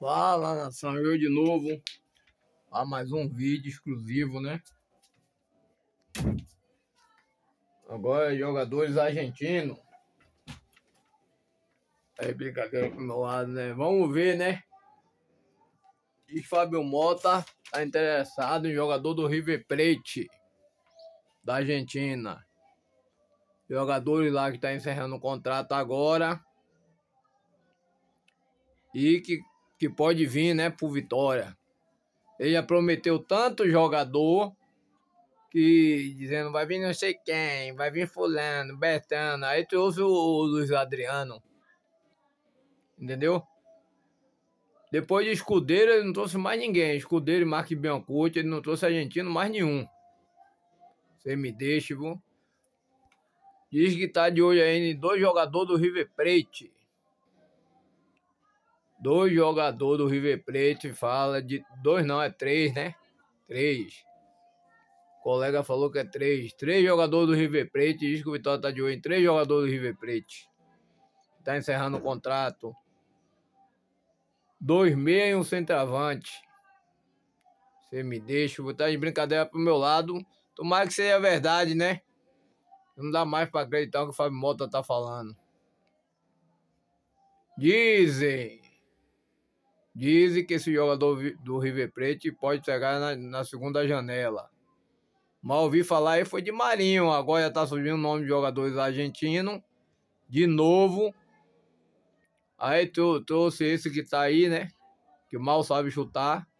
Fala nação, eu de novo a mais um vídeo exclusivo, né? Agora é jogadores argentinos. É brincadeira pro meu lado, né? Vamos ver, né? E Fábio Mota tá interessado em jogador do River Plate da Argentina. Jogadores lá que tá encerrando o contrato agora. E que que pode vir, né, por Vitória. Ele já prometeu tanto jogador que dizendo vai vir não sei quem, vai vir fulano, Betano. Aí trouxe o, o Luiz Adriano. Entendeu? Depois de Escudeiro, ele não trouxe mais ninguém. Escudeiro e Mark Biancucci, ele não trouxe argentino mais nenhum. Você me deixa, viu? Diz que tá de olho ainda em dois jogadores do River Plate dois jogadores do River Preto fala de. Dois não, é três, né? Três. O colega falou que é três. Três jogadores do River Preto Diz que o Vitória tá de olho em três jogadores do River Preto Tá encerrando o contrato. Dois meia e um centroavante. Você me deixa, vou estar de brincadeira pro meu lado. Tomara que seja verdade, né? Não dá mais pra acreditar o que o Fábio Mota tá falando. Dizem Dizem que esse jogador do River Plate pode chegar na, na, segunda janela. Mal ouvi falar aí foi de Marinho. Agora está surgindo o nome de jogadores argentinos. De novo. Aí trouxe esse que está aí, né? Que mal sabe chutar.